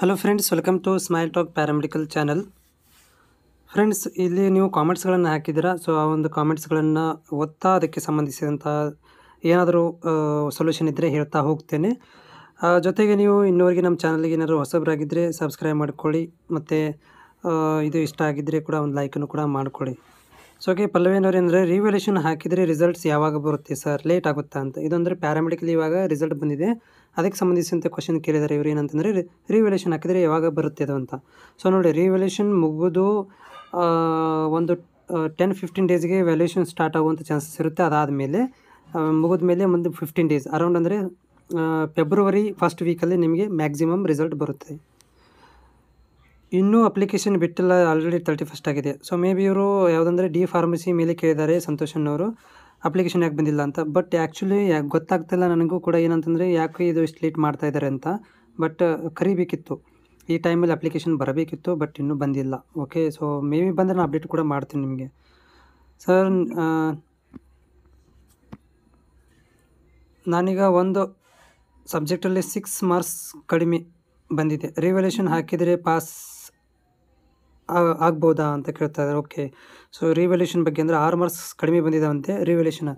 hello friends welcome to smile talk paramedical channel friends ಇಲ್ಲಿ ನೀವು ಕಾಮೆಂಟ್ಸ್ಗಳನ್ನು ಹಾಕಿದ್ದೀರಾ ಸೊ ಆ ಒಂದು ಕಾಮೆಂಟ್ಸ್ಗಳನ್ನು ಓದ್ತಾ ಅದಕ್ಕೆ ಸಂಬಂಧಿಸಿದಂಥ ಏನಾದರೂ ಸೊಲ್ಯೂಷನ್ ಇದ್ದರೆ ಹೇಳ್ತಾ ಹೋಗ್ತೇನೆ ಜೊತೆಗೆ ನೀವು ಇನ್ನೂವರೆಗೆ ನಮ್ಮ ಚಾನಲ್ಗೆ ಏನಾದರೂ ಹೊಸಬರಾಗಿದ್ದರೆ ಸಬ್ಸ್ಕ್ರೈಬ್ ಮಾಡ್ಕೊಳ್ಳಿ ಮತ್ತು ಇದು ಇಷ್ಟ ಆಗಿದ್ದರೆ ಕೂಡ ಒಂದು ಲೈಕನ್ನು ಕೂಡ ಮಾಡಿಕೊಳ್ಳಿ ಸೊ ಓಕೆ ಪಲ್ಲವೇನವ್ರು ರಿವಲ್ಯೂಷನ್ ರಿವ್ಯಾಲ್ಯೂಷನ್ ಹಾಕಿದರೆ ರಿಸಲ್ಟ್ಸ್ ಯಾವಾಗ ಬರುತ್ತೆ ಸರ್ ಲೇಟ್ ಆಗುತ್ತಾ ಅಂತ ಇದೊಂದರೆ ಪ್ಯಾರಾಮೆಡಿಕಲ್ ಇವಾಗ ರಿಸಲ್ಟ್ ಬಂದಿದೆ ಅದಕ್ಕೆ ಸಂಬಂಧಿಸಿದಂತೆ ಕ್ವಶನ್ ಕೇಳಿದ್ದಾರೆ ಇವರು ಏನಂತಂದರೆ ರಿವಲ್ಯೂಷನ್ ಹಾಕಿದರೆ ಯಾವಾಗ ಬರುತ್ತೆ ಅದು ಅಂತ ಸೊ ನೋಡಿ ರಿವಲ್ಯೂಷನ್ ಮುಗಿದು ಒಂದು ಟೆನ್ ಫಿಫ್ಟೀನ್ ಡೇಸ್ಗೆ ವ್ಯಾಲ್ಯೂಷನ್ ಸ್ಟಾರ್ಟ್ ಆಗುವಂಥ ಚಾನ್ಸಸ್ ಇರುತ್ತೆ ಅದಾದಮೇಲೆ ಮುಗಿದ ಮೇಲೆ ಒಂದು ಫಿಫ್ಟೀನ್ ಡೇಸ್ ಅರೌಂಡ್ ಅಂದರೆ ಫೆಬ್ರವರಿ ಫಸ್ಟ್ ವೀಕಲ್ಲಿ ನಿಮಗೆ ಮ್ಯಾಕ್ಸಿಮಮ್ ರಿಸಲ್ಟ್ ಬರುತ್ತೆ ಇನ್ನೂ ಅಪ್ಲಿಕೇಶನ್ ಬಿಟ್ಟಿಲ್ಲ ಆಲ್ರೆಡಿ ತರ್ಟಿ ಫಸ್ಟ್ ಆಗಿದೆ ಸೊ ಮೇ ಬಿ ಇವರು ಯಾವುದಂದ್ರೆ ಡಿ ಫಾರ್ಮಸಿ ಮೇಲೆ ಕೇಳಿದ್ದಾರೆ ಸಂತೋಷನ್ ಅವರು ಅಪ್ಲಿಕೇಶನ್ ಯಾಕೆ ಬಂದಿಲ್ಲ ಅಂತ ಬಟ್ ಆ್ಯಕ್ಚುಲಿ ಯಾಕೆ ಗೊತ್ತಾಗ್ತಿಲ್ಲ ನನಗೂ ಕೂಡ ಏನಂತಂದರೆ ಯಾಕೆ ಇದು ಇಷ್ಟು ಲೇಟ್ ಮಾಡ್ತಾ ಇದ್ದಾರೆ ಅಂತ ಬಟ್ ಕರಿಬೇಕಿತ್ತು ಈ ಟೈಮಲ್ಲಿ ಅಪ್ಲಿಕೇಶನ್ ಬರಬೇಕಿತ್ತು ಬಟ್ ಇನ್ನೂ ಬಂದಿಲ್ಲ ಓಕೆ ಸೊ ಮೇ ಬಿ ಬಂದರೆ ನಾನು ಅಪ್ಡೇಟ್ ಕೂಡ ಮಾಡ್ತೀನಿ ನಿಮಗೆ ಸರ್ ನಾನೀಗ ಒಂದು ಸಬ್ಜೆಕ್ಟಲ್ಲಿ ಸಿಕ್ಸ್ ಮಾರ್ಕ್ಸ್ ಕಡಿಮೆ ಬಂದಿದೆ ರಿವಲ್ಯೂಷನ್ ಹಾಕಿದರೆ ಪಾಸ್ ಆಗ್ಬೋದಾ ಅಂತ ಕೇಳ್ತಾ ಇದ್ದಾರೆ ಓಕೆ ಸೊ ರಿವಲ್ಯೂಷನ್ ಬಗ್ಗೆ ಅಂದರೆ ಆರು ಮಾರ್ಕ್ಸ್ ಕಡಿಮೆ ಬಂದಿದ್ದಾವಂತೆ ರಿವಲ್ಯೂಷನ್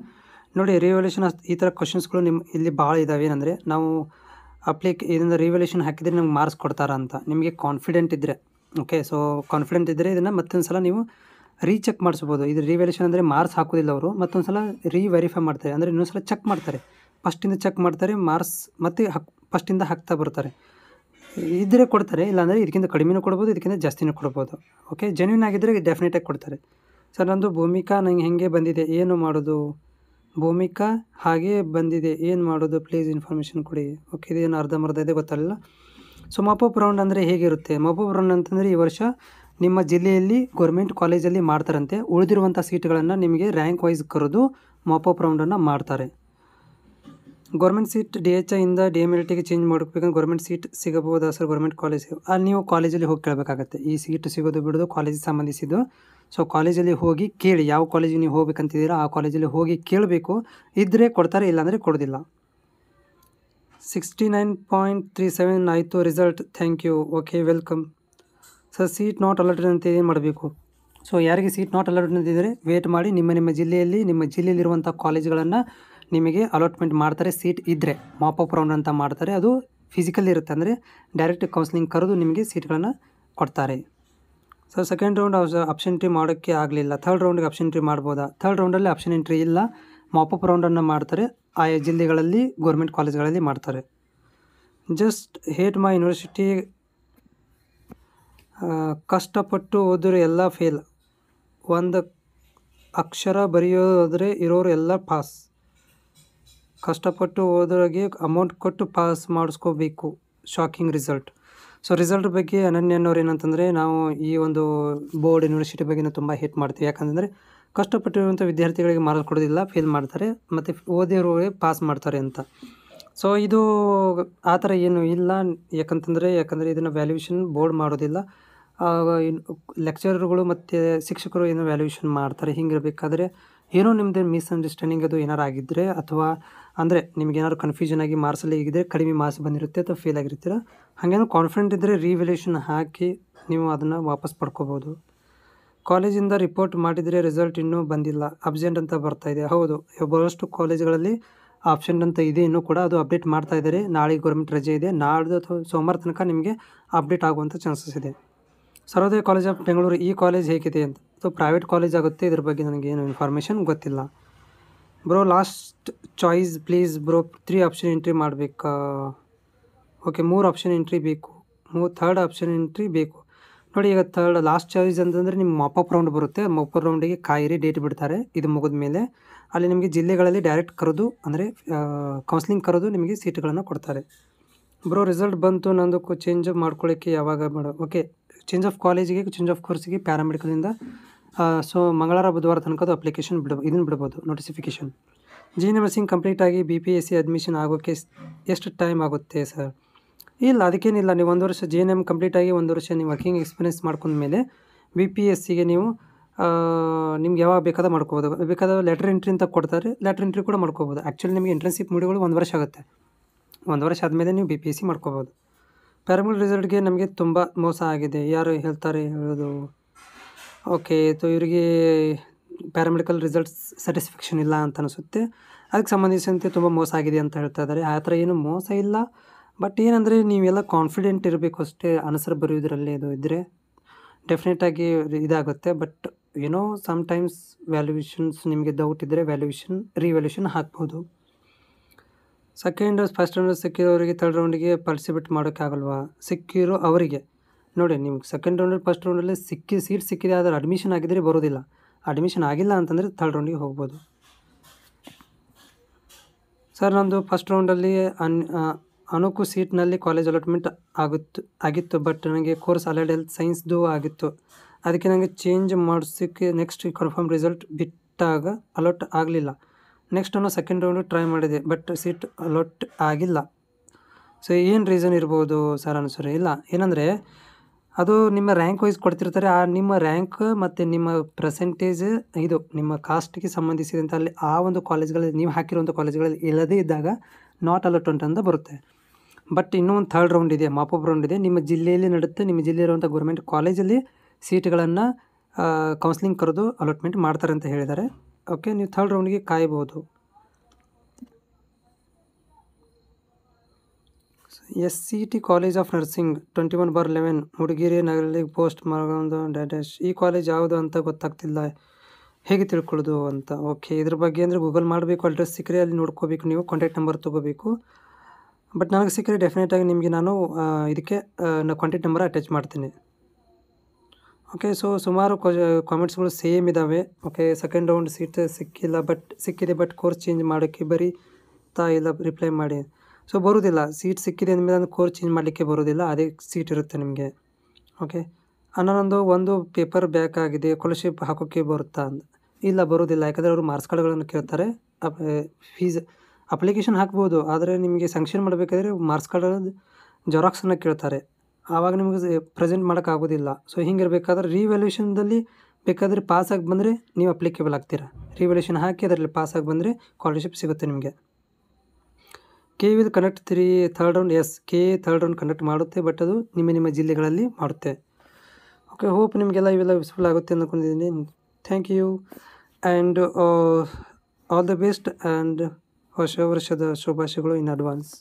ನೋಡಿ ರಿವಲ್ಯೂಷನ್ ಈ ಥರ ಕ್ವಶನ್ಸ್ಗಳು ನಿಮ್ಮ ಇಲ್ಲಿ ಭಾಳ ಇದ್ದಾವೆ ಏನಂದರೆ ನಾವು ಅಪ್ಲಿಕ್ ಇದರಿಂದ ರಿವಲ್ಯೂಷನ್ ಹಾಕಿದರೆ ನಮ್ಗೆ ಮಾರ್ಕ್ಸ್ ಕೊಡ್ತಾರಂತ ಅಂತ ನಿಮಗೆ ಕಾನ್ಫಿಡೆಂಟ್ ಇದ್ದರೆ ಓಕೆ ಸೊ ಕಾನ್ಫಿಡೆಂಟ್ ಇದ್ದರೆ ಇದನ್ನು ಮತ್ತೊಂದು ಸಲ ನೀವು ರೀಚೆಕ್ ಮಾಡಿಸ್ಬೋದು ಇದು ರಿವಲ್ಯೂಷನ್ ಅಂದರೆ ಮಾರ್ಕ್ಸ್ ಹಾಕೋದಿಲ್ಲ ಅವರು ಮತ್ತೊಂದು ಸಲ ರಿವೆರಿಫೈ ಮಾಡ್ತಾರೆ ಅಂದರೆ ಇನ್ನೊಂದು ಸಲ ಚೆಕ್ ಮಾಡ್ತಾರೆ ಫಸ್ಟಿಂದ ಚೆಕ್ ಮಾಡ್ತಾರೆ ಮಾರ್ಕ್ಸ್ ಮತ್ತೆ ಹಕ್ ಫಸ್ಟಿಂದ ಹಾಕ್ತಾ ಬರ್ತಾರೆ ಇದ್ದರೆ ಕೊಡ್ತಾರೆ ಇಲ್ಲಾಂದರೆ ಇದಕ್ಕಿಂತ ಕಡಿಮೆನೂ ಕೊಡ್ಬೋದು ಇದಕ್ಕಿಂತ ಜಾಸ್ತಿನೂ ಕೊಡ್ಬೋದು ಓಕೆ ಜೆನ್ಯೂನ್ ಆಗಿದ್ದರೆ ಡೆಫಿನೆಟಾಗಿ ಕೊಡ್ತಾರೆ ಸರ್ ನಂದು ಭೂಮಿಕಾ ನಂಗೆ ಹೇಗೆ ಬಂದಿದೆ ಏನು ಮಾಡೋದು ಭೂಮಿಕಾ ಹಾಗೇ ಬಂದಿದೆ ಏನು ಮಾಡೋದು ಪ್ಲೀಸ್ ಇನ್ಫಾರ್ಮೇಷನ್ ಕೊಡಿ ಓಕೆ ಇದೇನು ಅರ್ಧಂಬರ್ಧ ಇದೆ ಗೊತ್ತಲ್ಲ ಸೊ ಮಪಪ್ ರೌಂಡ್ ಅಂದರೆ ಹೇಗಿರುತ್ತೆ ಮಪಪ್ ರೌಂಡ್ ಅಂತಂದರೆ ಈ ವರ್ಷ ನಿಮ್ಮ ಜಿಲ್ಲೆಯಲ್ಲಿ ಗೌರ್ಮೆಂಟ್ ಕಾಲೇಜಲ್ಲಿ ಮಾಡ್ತಾರಂತೆ ಉಳಿದಿರುವಂಥ ಸೀಟ್ಗಳನ್ನು ನಿಮಗೆ ರ್ಯಾಂಕ್ ವೈಸ್ ಕರೆದು ಮಪಪ್ ರೌಂಡನ್ನು ಮಾಡ್ತಾರೆ ಗೌರ್ಮೆಂಟ್ ಸೀಟ್ ಡಿ ಎಚ್ ಇಂದ ಡಿ ಎಮ್ ಎಲ್ ಟಿಗೆ ಚೇಂಜ್ ಮಾಡ್ಬೇಕಂದ್ರೆ ಗೌರ್ಮೆಂಟ್ ಸೀಟ್ ಸಿಗಬಹುದಾ ಸರ್ ಗೌರ್ಮೆಂಟ್ ಕಾಲೇಜ್ ಅಲ್ಲಿ ನೀವು ಕಾಲೇಜಲ್ಲಿ ಹೋಗಿ ಕೇಳಬೇಕಾಗತ್ತೆ ಈ ಸೀಟ್ ಸಿಗೋದು ಬಿಡೋದು ಕಾಲೇಜಿಗೆ ಸಂಬಂಧಿಸಿದ್ದು ಸೊ ಕಾಲೇಜಲ್ಲಿ ಹೋಗಿ ಕೇಳಿ ಯಾವ ಕಾಲೇಜಿಗೆ ನೀವು ಹೋಗ್ಬೇಕಂತಿದ್ದೀರಾ ಆ ಕಾಲೇಜಲ್ಲಿ ಹೋಗಿ ಕೇಳಬೇಕು ಇದ್ದರೆ ಕೊಡ್ತಾರೆ ಇಲ್ಲಾಂದರೆ ಕೊಡೋದಿಲ್ಲ sixty nine point three seven ಆಯಿತು result thank you okay welcome sir seat not allotted ಅಂತ ಏನು ಮಾಡಬೇಕು ಸೊ ಯಾರಿಗೆ ಸೀಟ್ ನಾಟ್ ಅಲರ್ಟೆಡ್ ಅಂತಿದ್ದರೆ ವೇಟ್ ಮಾಡಿ ನಿಮ್ಮ ನಿಮ್ಮ ಜಿಲ್ಲೆಯಲ್ಲಿ ನಿಮ್ಮ ಜಿಲ್ಲೆಯಲ್ಲಿರುವಂಥ ಕಾಲೇಜ್ಗಳನ್ನು ನಿಮಗೆ ಅಲಾಟ್ಮೆಂಟ್ ಮಾಡ್ತಾರೆ ಸೀಟ್ ಇದ್ದರೆ ಮಾಪಪ್ ರೌಂಡ್ ಅಂತ ಮಾಡ್ತಾರೆ ಅದು ಫಿಸಿಕಲ್ ಇರುತ್ತೆ ಅಂದರೆ ಡೈರೆಕ್ಟ್ ಕೌನ್ಸಿಲಿಂಗ್ ಕರೆದು ನಿಮಗೆ ಸೀಟ್ಗಳನ್ನು ಕೊಡ್ತಾರೆ so second round option entry ಮಾಡೋಕ್ಕೆ ಆಗಲಿಲ್ಲ ಥರ್ಡ್ ರೌಂಡಿಗೆ ಆಪ್ಷನ್ ಎಂಟ್ರಿ ಮಾಡ್ಬೋದಾ ಥರ್ಡ್ ರೌಂಡಲ್ಲಿ ಆಪ್ಷನ್ ಎಂಟ್ರಿ ಇಲ್ಲ ಮಾಪಪ್ ರೌಂಡನ್ನು ಮಾಡ್ತಾರೆ ಆಯಾ ಜಿಲ್ಲೆಗಳಲ್ಲಿ ಗೌರ್ಮೆಂಟ್ ಕಾಲೇಜ್ಗಳಲ್ಲಿ ಮಾಡ್ತಾರೆ ಜಸ್ಟ್ ಹೇಟ್ ಮೈ ಯೂನಿವರ್ಸಿಟಿ ಕಷ್ಟಪಟ್ಟು ಓದಿರೋ ಎಲ್ಲ ಫೇಲ್ ಒಂದು ಅಕ್ಷರ ಬರೆಯೋದ್ರೆ ಇರೋರು ಎಲ್ಲ ಪಾಸ್ ಕಷ್ಟಪಟ್ಟು ಓದೋರಿಗೆ ಅಮೌಂಟ್ ಕೊಟ್ಟು ಪಾಸ್ ಮಾಡಿಸ್ಕೋಬೇಕು ಶಾಕಿಂಗ್ ರಿಸಲ್ಟ್ ಸೊ ರಿಸಲ್ಟ್ ಬಗ್ಗೆ ಅನ್ನೋರು ಏನಂತಂದರೆ ನಾವು ಈ ಒಂದು ಬೋರ್ಡ್ ಯೂನಿವರ್ಸಿಟಿ ಬಗ್ಗೆ ತುಂಬ ಹೆಟ್ ಮಾಡ್ತೀವಿ ಯಾಕಂತಂದರೆ ಕಷ್ಟಪಟ್ಟಿರುವಂಥ ವಿದ್ಯಾರ್ಥಿಗಳಿಗೆ ಮಾರ್ಕ್ಸ್ ಕೊಡೋದಿಲ್ಲ ಫೇಲ್ ಮಾಡ್ತಾರೆ ಮತ್ತು ಓದಿರೋರಿಗೆ ಪಾಸ್ ಮಾಡ್ತಾರೆ ಅಂತ ಸೊ ಇದು ಆ ಥರ ಏನು ಇಲ್ಲ ಯಾಕಂತಂದರೆ ಯಾಕಂದರೆ ಇದನ್ನು ವ್ಯಾಲ್ಯೂಷನ್ ಬೋರ್ಡ್ ಮಾಡೋದಿಲ್ಲ ಲೆಕ್ಚರರ್ಗಳು ಮತ್ತು ಶಿಕ್ಷಕರು ಏನೋ ವ್ಯಾಲ್ಯೂಯೇಷನ್ ಮಾಡ್ತಾರೆ ಹಿಂಗಿರಬೇಕಾದ್ರೆ ಏನೋ ನಿಮ್ಮದು ಮಿಸ್ಅಂಡರ್ಸ್ಟ್ಯಾಂಡಿಂಗ್ ಅದು ಏನಾರು ಆಗಿದ್ದರೆ ಅಥವಾ ಅಂದರೆ ನಿಮ್ಗೆ ಏನಾದ್ರು ಕನ್ಫ್ಯೂಷನ್ ಆಗಿ ಮಾರ್ಸಲ್ಲಿ ಈಗಿದ್ರೆ ಕಡಿಮೆ ಮಾರ್ಸ್ ಬಂದಿರುತ್ತೆ ಅಥವಾ ಫೇಲ್ ಆಗಿರ್ತೀರ ಹಾಗೇನೋ ಕಾನ್ಫಿಡೆಂಟ್ ಇದ್ದರೆ ರಿವ್ಯಾಲ್ಯೂಷನ್ ಹಾಕಿ ನೀವು ಅದನ್ನು ವಾಪಸ್ ಪಡ್ಕೋಬೋದು ಕಾಲೇಜಿಂದ ರಿಪೋರ್ಟ್ ಮಾಡಿದರೆ ರಿಸಲ್ಟ್ ಇನ್ನೂ ಬಂದಿಲ್ಲ ಅಬ್ಸೆಂಟ್ ಅಂತ ಬರ್ತಾಯಿದೆ ಹೌದು ಬಹಳಷ್ಟು ಕಾಲೇಜ್ಗಳಲ್ಲಿ ಆಪ್ಷನ್ ಅಂತ ಇದೆ ಇನ್ನೂ ಕೂಡ ಅದು ಅಪ್ಡೇಟ್ ಮಾಡ್ತಾ ಇದ್ದಾರೆ ನಾಳೆ ಗೌರ್ಮೆಂಟ್ ರಜೆ ಇದೆ ನಾಳೆದು ಅಥವಾ ಸೋಮವಾರ ತನಕ ನಿಮಗೆ ಅಪ್ಡೇಟ್ ಆಗುವಂಥ ಚಾನ್ಸಸ್ ಇದೆ ಸರೋದಯ ಕಾಲೇಜ್ ಆಫ್ ಬೆಂಗಳೂರು ಈ ಕಾಲೇಜ್ ಹೇಗಿದೆ ಅಂತ ಸೊ ಪ್ರೈವೇಟ್ ಕಾಲೇಜ್ ಆಗುತ್ತೆ ಇದ್ರ ಬಗ್ಗೆ ನನಗೇನು ಇನ್ಫಾರ್ಮೇಷನ್ ಗೊತ್ತಿಲ್ಲ bro last choice please bro three option entry ಮಾಡಬೇಕಾ ಓಕೆ ಮೂರು ಆಪ್ಷನ್ ಎಂಟ್ರಿ ಬೇಕು ಮೂ ಥರ್ಡ್ ಆಪ್ಷನ್ ಎಂಟ್ರಿ ಬೇಕು ನೋಡಿ ಈಗ ಥರ್ಡ್ ಲಾಸ್ಟ್ ಚಾಯ್ಸ್ ಅಂತಂದರೆ ನಿಮ್ಮ ಮಪಪ್ ರೌಂಡ್ ಬರುತ್ತೆ ಅಪ್ಪ ರೌಂಡಿಗೆ ಕಾಯಿರಿ ಡೇಟ್ ಬಿಡ್ತಾರೆ ಇದು ಮುಗಿದ ಮೇಲೆ ಅಲ್ಲಿ ನಿಮಗೆ ಜಿಲ್ಲೆಗಳಲ್ಲಿ ಡೈರೆಕ್ಟ್ ಕರೆದು ಅಂದರೆ ಕೌನ್ಸಿಲಿಂಗ್ ಕರೆದು ನಿಮಗೆ ಸೀಟ್ಗಳನ್ನು ಕೊಡ್ತಾರೆ ಬ್ರೋ ರಿಸಲ್ಟ್ ಬಂತು ನಂದಕ್ಕೂ ಚೇಂಜ್ ಮಾಡ್ಕೊಳ್ಳೋಕ್ಕೆ ಯಾವಾಗ ಮೇಡಮ್ ಓಕೆ ಚೇಂಜ್ ಆಫ್ ಕಾಲೇಜಿಗೆ ಚೇಂಜ್ ಆಫ್ ಕೋರ್ಸಿಗೆ ಪ್ಯಾರಾಮೆಡಿಕಲಿಂದ ಸೊ ಮಂಗಳವಾರ ಬುಧವಾರ ತನಕ ಅದು ಅಪ್ಲಿಕೇಶನ್ ಬಿಡ್ಬೋದು ಇದನ್ನು ಬಿಡ್ಬೋದು ನೋಟಿಫಿಕೇಶನ್ ಜಿ ನರ್ಸಿಂಗ್ ಕಂಪ್ಲೀಟ್ ಆಗಿ B P S C admission ಆಗೋಕ್ಕೆ ಎಷ್ಟು ಟೈಮ್ ಆಗುತ್ತೆ ಸರ್ ಇಲ್ಲ ಅದಕ್ಕೇನಿಲ್ಲ ನೀವು ಒಂದು ವರ್ಷ ಜಿ ಎನ್ ಎಮ್ ಕಂಪ್ಲೀಟ್ ಆಗಿ ಒಂದು ವರ್ಷ ನೀವು ವರ್ಕಿಂಗ್ ಎಕ್ಸ್ಪೀರಿಯನ್ಸ್ ಮಾಡ್ಕೊಂಡ್ಮೇಲೆ ಬಿ ಪಿ ಎಸ್ ಸಿಗೆ ನೀವು ನಿಮ್ಗೆ ಯಾವಾಗ ಬೇಕಾದ ಮಾಡ್ಕೋಬೋದು ಬೇಕಾದ ಲೆಟರ್ ಎಂಟ್ರಿ ಅಂತ ಕೊಡ್ತಾರೆ ಲೆಟರ್ ಎಂಟ್ರಿ ಕೂಡ ಮಾಡ್ಕೋಬೋದು ಆ್ಯಕ್ಚುಲಿ ನಿಮಗೆ ಇಂಟರ್ನ್ಶಿಪ್ ಮುಡಿಗಳು ಒಂದು ವರ್ಷ ಆಗುತ್ತೆ ಒಂದು ವರ್ಷ ಆದಮೇಲೆ ನೀವು ಬಿ ಪಿ ಎಸ್ ಸಿ ಮಾಡ್ಕೋಬೋದು ಪ್ಯಾರಾಮೆಡಿಕಲ್ ರಿಸಲ್ಟ್ಗೆ ನಮಗೆ ತುಂಬ ಮೋಸ ಆಗಿದೆ ಯಾರು ಹೇಳ್ತಾರೆ ಹೇಳೋದು ಓಕೆ ತೊ ಇವರಿಗೆ ಪ್ಯಾರಾಮೆಡಿಕಲ್ ರಿಸಲ್ಟ್ಸ್ ಸ್ಯಾಟಿಸ್ಫ್ಯಾಕ್ಷನ್ ಇಲ್ಲ ಅಂತ ಅನಿಸುತ್ತೆ ಅದಕ್ಕೆ ಸಂಬಂಧಿಸಿದಂತೆ ತುಂಬ ಮೋಸ ಆಗಿದೆ ಅಂತ ಹೇಳ್ತಾ ಇದ್ದಾರೆ ಆ ಥರ ಏನು ಮೋಸ ಇಲ್ಲ ಬಟ್ ಏನಂದರೆ ನೀವೆಲ್ಲ ಕಾನ್ಫಿಡೆಂಟ್ ಇರಬೇಕು ಅಷ್ಟೇ ಅನಸರ್ ಬರೆಯೋದ್ರಲ್ಲಿ ಅದು ಇದ್ದರೆ ಡೆಫಿನೆಟಾಗಿ ಇದಾಗುತ್ತೆ ಬಟ್ ಏನೋ ಸಮ್ಟೈಮ್ಸ್ ವ್ಯಾಲ್ಯೂಯೇಷನ್ಸ್ ನಿಮಗೆ ಡೌಟ್ ಇದ್ದರೆ ವ್ಯಾಲ್ಯೂಯೇಷನ್ ರಿವ್ಯಾಲ್ಯೂಷನ್ ಹಾಕ್ಬೋದು ಸೆಕೆಂಡ್ ಫಸ್ಟ್ ಡೋಸ್ ಸಿಕ್ಕಿರೋರಿಗೆ ತರ್ಡ್ ರೌಂಡಿಗೆ ಪಾರ್ಟಿಸಿಪೇಟ್ ಮಾಡೋಕ್ಕಾಗಲ್ವಾ ಸಿಕ್ಕಿರೋ ಅವರಿಗೆ ನೋಡಿ ನಿಮ್ಗೆ ಸೆಕೆಂಡ್ ರೌಂಡಲ್ಲಿ ಫಸ್ಟ್ ರೌಂಡಲ್ಲಿ ಸಿಕ್ಕಿ ಸೀಟ್ ಸಿಕ್ಕಿದೆ ಆದರೆ ಅಡ್ಮಿಷನ್ ಆಗಿದ್ದರೆ ಬರೋದಿಲ್ಲ ಅಡ್ಮಿಷನ್ ಆಗಿಲ್ಲ ಅಂತಂದರೆ ಥರ್ಡ್ ರೌಂಡಿಗೆ ಹೋಗ್ಬೋದು ಸರ್ ನಮ್ಮದು ಫಸ್ಟ್ ರೌಂಡಲ್ಲಿ ಅನ್ ಅನುಕು ಸೀಟ್ನಲ್ಲಿ ಕಾಲೇಜ್ ಅಲಾಟ್ಮೆಂಟ್ ಆಗುತ್ತು ಆಗಿತ್ತು ಬಟ್ ನನಗೆ ಕೋರ್ಸ್ ಅಲೈಡ್ ಹೆಲ್ತ್ ಸೈನ್ಸ್ದು ಆಗಿತ್ತು ಅದಕ್ಕೆ ನನಗೆ ಚೇಂಜ್ ಮಾಡಿಸೋಕ್ಕೆ ನೆಕ್ಸ್ಟ್ ಕನ್ಫರ್ಮ್ ರಿಸಲ್ಟ್ ಬಿಟ್ಟಾಗ ಅಲಾಟ್ ಆಗಲಿಲ್ಲ ನೆಕ್ಸ್ಟ್ ನಾನು ಸೆಕೆಂಡ್ ರೌಂಡು ಟ್ರೈ ಮಾಡಿದೆ ಬಟ್ ಸೀಟ್ ಅಲೋಟ್ ಆಗಿಲ್ಲ ಸೊ ಏನು ರೀಸನ್ ಇರ್ಬೋದು ಸರ್ ಅನಿಸ್ರಿ ಇಲ್ಲ ಏನಂದರೆ ಅದು ನಿಮ್ಮ ರ್ಯಾಂಕ್ ವೈಸ್ ಕೊಡ್ತಿರ್ತಾರೆ ಆ ನಿಮ್ಮ ರ್ಯಾಂಕ್ ಮತ್ತು ನಿಮ್ಮ ಪ್ರೆಸೆಂಟೇಜ್ ಇದು ನಿಮ್ಮ ಕಾಸ್ಟ್ಗೆ ಸಂಬಂಧಿಸಿದಂಥ ಅಲ್ಲಿ ಆ ಒಂದು ಕಾಲೇಜ್ಗಳಲ್ಲಿ ನೀವು ಹಾಕಿರುವಂಥ ಕಾಲೇಜ್ಗಳಲ್ಲಿ ಇಲ್ಲದೇ ಇದ್ದಾಗ ನಾಟ್ ಅಲೋಟೆಂಟ್ ಅಂತ ಬರುತ್ತೆ ಬಟ್ ಇನ್ನೂ ಒಂದು ಥರ್ಡ್ ರೌಂಡ್ ಇದೆ ಮಾಪಪ್ ರೌಂಡ್ ಇದೆ ನಿಮ್ಮ ಜಿಲ್ಲೆಯಲ್ಲಿ ನಡುತ್ತೆ ನಿಮ್ಮ ಜಿಲ್ಲೆ ಇರುವಂಥ ಗೌರ್ಮೆಂಟ್ ಕಾಲೇಜಲ್ಲಿ ಸೀಟ್ಗಳನ್ನು ಕೌನ್ಸಿಲಿಂಗ್ ಕರೆದು ಅಲೋಟ್ಮೆಂಟ್ ಮಾಡ್ತಾರೆ ಅಂತ ಹೇಳಿದ್ದಾರೆ ಓಕೆ ನೀವು ಥರ್ಡ್ ರೌಂಡ್ಗೆ ಕಾಯ್ಬೋದು S C T college of nursing twenty one bar eleven ಹುಡುಗಿರಿ ನಗರಲ್ಲಿ ಪೋಸ್ಟ್ ಮಾಡೋದು ಡ್ಯಾಡ್ಯಾಶ್ ಈ ಕಾಲೇಜ್ ಯಾವುದು ಅಂತ ಗೊತ್ತಾಗ್ತಿಲ್ಲ ಹೇಗೆ ತಿಳ್ಕೊಳ್ಳೋದು ಅಂತ ಓಕೆ ಇದ್ರ ಬಗ್ಗೆ ಅಂದರೆ ಗೂಗಲ್ ಮಾಡಬೇಕು ಅಡ್ರೆಸ್ ಸಿಕ್ಕರೆ ಅಲ್ಲಿ ನೋಡ್ಕೋಬೇಕು ನೀವು ಕಾಂಟ್ಯಾಕ್ಟ್ ನಂಬರ್ ತೊಗೋಬೇಕು ಬಟ್ ನನಗೆ ಸಿಕ್ಕರೆ ಡೆಫಿನೆಟಾಗಿ ನಿಮಗೆ ನಾನು ಇದಕ್ಕೆ ಕಾಂಟ್ಯಾಕ್ಟ್ ನಂಬರ್ ಅಟ್ಯಾಚ್ ಮಾಡ್ತೀನಿ ಓಕೆ ಸೊ ಸುಮಾರು ಕಾಮೆಂಟ್ಸ್ಗಳು ಸೇಮ್ ಇದ್ದಾವೆ ಓಕೆ ಸೆಕೆಂಡ್ ರೌಂಡ್ ಸೀಟ್ ಸಿಕ್ಕಿಲ್ಲ ಬಟ್ ಸಿಕ್ಕಿದೆ ಬಟ್ ಕೋರ್ಸ್ ಚೇಂಜ್ ಮಾಡೋಕ್ಕೆ ಬರೀ ತಾ ಇಲ್ಲ ರಿಪ್ಲೈ ಮಾಡಿ ಸೊ ಬರೋದಿಲ್ಲ ಸೀಟ್ ಸಿಕ್ಕಿದೆ ಅಂದಮೇಲೆ ನಾನು ಕೋರ್ಸ್ ಚೇಂಜ್ ಮಾಡಲಿಕ್ಕೆ ಬರೋದಿಲ್ಲ ಅದೇ ಸೀಟ್ ಇರುತ್ತೆ ನಿಮಗೆ ಓಕೆ ಅನ್ನೊಂದು ಒಂದು ಪೇಪರ್ ಬ್ಯಾಕ್ ಆಗಿದೆ ಸ್ಕಾಲರ್ಶಿಪ್ ಹಾಕೋಕ್ಕೆ ಬರುತ್ತಾ ಅಂತ ಇಲ್ಲ ಬರೋದಿಲ್ಲ ಯಾಕಂದರೆ ಅವರು ಮಾರ್ಕ್ಸ್ ಕಾರ್ಡ್ಗಳನ್ನು ಕೇಳ್ತಾರೆ ಫೀಸ್ ಅಪ್ಲಿಕೇಶನ್ ಹಾಕ್ಬೋದು ಆದರೆ ನಿಮಗೆ ಸಂಕ್ಷನ್ ಮಾಡಬೇಕಾದ್ರೆ ಮಾರ್ಕ್ಸ್ ಕಾರ್ಡ್ ಜೆರಾಕ್ಸನ್ನು ಕೇಳ್ತಾರೆ ಆವಾಗ ನಿಮಗೆ ಪ್ರೆಸೆಂಟ್ ಮಾಡೋಕ್ಕಾಗೋದಿಲ್ಲ ಸೊ ಇರಬೇಕಾದ್ರೆ ರಿವ್ಯಾಲ್ಯೂಷನ್ದಲ್ಲಿ ಬೇಕಾದರೆ ಪಾಸಾಗಿ ಬಂದರೆ ನೀವು ಅಪ್ಲಿಕೇಬಲ್ ಆಗ್ತೀರಾ ರಿವ್ಯಾಲ್ಯೂಷನ್ ಹಾಕಿ ಅದರಲ್ಲಿ ಪಾಸಾಗಿ ಬಂದರೆ ಸ್ಕಾಲರ್ಶಿಪ್ ಸಿಗುತ್ತೆ ನಿಮಗೆ K with connect three third round S K third round conduct ಮಾಡುತ್ತೆ ಬಟ್ ಅದು ನಿಮ್ಮ ನಿಮ್ಮ ಜಿಲ್ಲೆಗಳಲ್ಲಿ ಮಾಡುತ್ತೆ ಓಕೆ ಹೋಪ್ ನಿಮಗೆಲ್ಲ ಇವೆಲ್ಲ ಯೂಸ್ಫುಲ್ ಆಗುತ್ತೆ ಅಂದ್ಕೊಂಡಿದ್ದೀನಿ thank you and all the best and ಹೊಸ ವರ್ಷದ ಶುಭಾಶಯಗಳು ಇನ್ ಅಡ್ವಾನ್ಸ್